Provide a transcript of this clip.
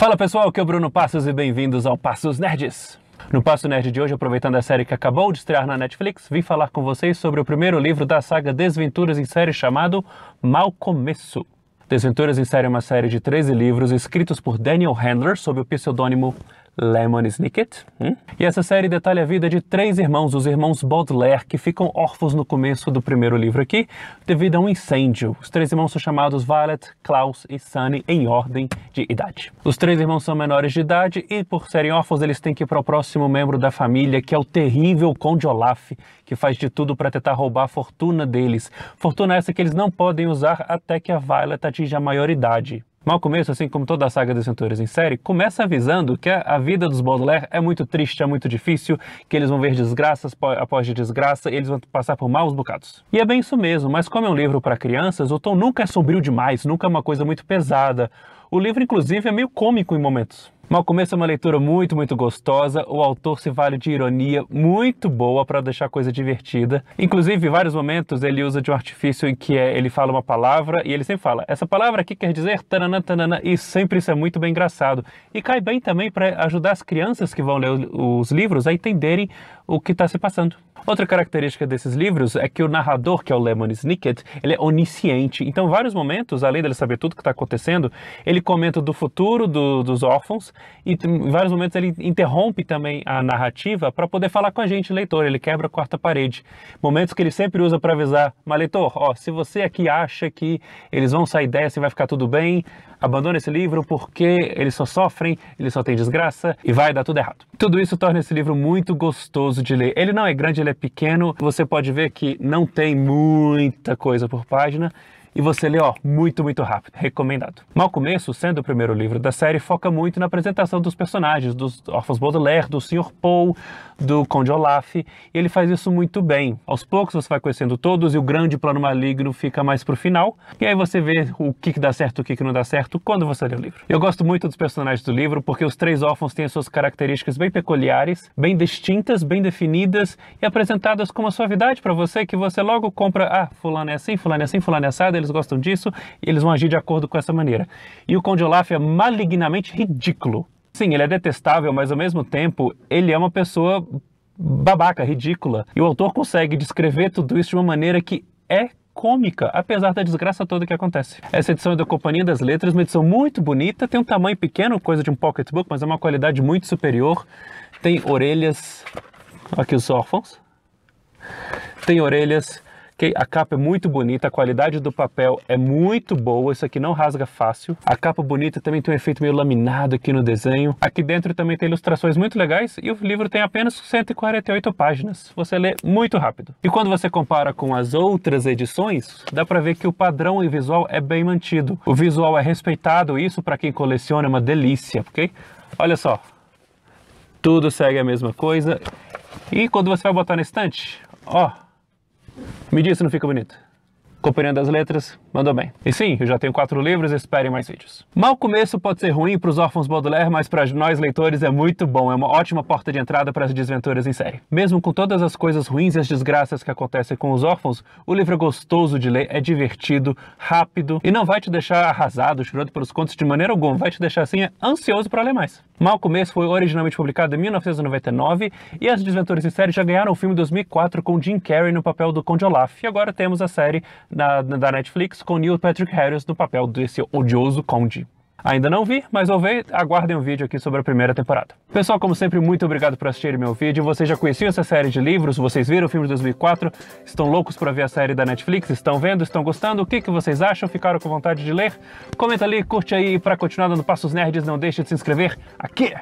Fala pessoal, aqui é o Bruno Passos e bem-vindos ao Passos Nerds. No Passo Nerd de hoje, aproveitando a série que acabou de estrear na Netflix, vim falar com vocês sobre o primeiro livro da saga Desventuras em Série chamado Mal Começo. Desventuras em Série é uma série de 13 livros escritos por Daniel Handler sob o pseudônimo Lemon Snicket. Hum? E essa série detalha a vida de três irmãos, os irmãos Baudelaire, que ficam órfãos no começo do primeiro livro aqui, devido a um incêndio. Os três irmãos são chamados Violet, Klaus e Sunny em ordem de idade. Os três irmãos são menores de idade e, por serem órfãos, eles têm que ir para o próximo membro da família, que é o terrível Conde Olaf, que faz de tudo para tentar roubar a fortuna deles. Fortuna essa que eles não podem usar até que a Violet atinja a maioridade. Mal começo, assim como toda a saga dos Centúrias em série, começa avisando que a vida dos Baudelaire é muito triste, é muito difícil, que eles vão ver desgraças após de desgraça, eles vão passar por maus bocados. E é bem isso mesmo, mas como é um livro para crianças, o tom nunca é sombrio demais, nunca é uma coisa muito pesada. O livro, inclusive, é meio cômico em momentos. Mal começo é uma leitura muito, muito gostosa. O autor se vale de ironia muito boa para deixar a coisa divertida. Inclusive, em vários momentos ele usa de um artifício em que é, ele fala uma palavra e ele sempre fala: essa palavra aqui quer dizer tananã, tananã, e sempre isso é muito bem engraçado. E cai bem também para ajudar as crianças que vão ler os livros a entenderem o que está se passando. Outra característica desses livros é que o narrador, que é o Lemon Snicket, ele é onisciente. Então, em vários momentos, além dele saber tudo o que está acontecendo, ele comenta do futuro do, dos órfãos e em vários momentos ele interrompe também a narrativa para poder falar com a gente, leitor. Ele quebra a quarta parede. Momentos que ele sempre usa para avisar, mas leitor, ó, se você aqui acha que eles vão sair dessa e vai ficar tudo bem, abandona esse livro porque eles só sofrem, eles só têm desgraça e vai dar tudo errado. Tudo isso torna esse livro muito gostoso de ler. Ele não é grande, ele é pequeno, você pode ver que não tem muita coisa por página e você lê, ó, muito, muito rápido. Recomendado. Mal Começo, sendo o primeiro livro da série, foca muito na apresentação dos personagens, dos órfãos Baudelaire, do Sr. Paul, do Conde Olaf, e ele faz isso muito bem. Aos poucos você vai conhecendo todos e o grande plano maligno fica mais pro final, e aí você vê o que, que dá certo, o que, que não dá certo, quando você lê o livro. Eu gosto muito dos personagens do livro, porque os três órfãos têm as suas características bem peculiares, bem distintas, bem definidas e apresentadas com uma suavidade para você que você logo compra, ah, fulano é assim, fulano é assim, fulano é assado, eles gostam disso, eles vão agir de acordo com essa maneira. E o Conde Olaf é malignamente ridículo. Sim, ele é detestável, mas ao mesmo tempo ele é uma pessoa babaca, ridícula. E o autor consegue descrever tudo isso de uma maneira que é cômica, apesar da desgraça toda que acontece. Essa edição é da Companhia das Letras, uma edição muito bonita, tem um tamanho pequeno, coisa de um pocketbook, mas é uma qualidade muito superior. Tem orelhas. Aqui os órfãos. Tem orelhas ok? A capa é muito bonita, a qualidade do papel é muito boa, isso aqui não rasga fácil. A capa bonita também tem um efeito meio laminado aqui no desenho. Aqui dentro também tem ilustrações muito legais e o livro tem apenas 148 páginas. Você lê muito rápido. E quando você compara com as outras edições, dá para ver que o padrão e visual é bem mantido. O visual é respeitado, isso para quem coleciona é uma delícia, ok? Olha só, tudo segue a mesma coisa. E quando você vai botar na estante, ó, me diz se não fica bonito. Compreendendo as letras, mandou bem. E sim, eu já tenho quatro livros, esperem mais vídeos. Mal começo pode ser ruim para os órfãos Baudelaire, mas para nós leitores é muito bom, é uma ótima porta de entrada para as desventuras em série. Mesmo com todas as coisas ruins e as desgraças que acontecem com os órfãos, o livro é gostoso de ler, é divertido, rápido e não vai te deixar arrasado, chorando pelos contos de maneira alguma, vai te deixar assim ansioso para ler mais. Mal Começo foi originalmente publicado em 1999 e as desventuras em série já ganharam o filme em 2004 com Jim Carrey no papel do Conde Olaf. E agora temos a série da, da Netflix com Neil Patrick Harris no papel desse odioso conde. Ainda não vi, mas vou ver, aguardem um vídeo aqui sobre a primeira temporada. Pessoal, como sempre, muito obrigado por assistir meu vídeo. Vocês já conheciam essa série de livros, vocês viram o filme de 2004, estão loucos para ver a série da Netflix, estão vendo, estão gostando, o que, que vocês acham, ficaram com vontade de ler? Comenta ali, curte aí e para continuar dando passos nerds, não deixe de se inscrever aqui!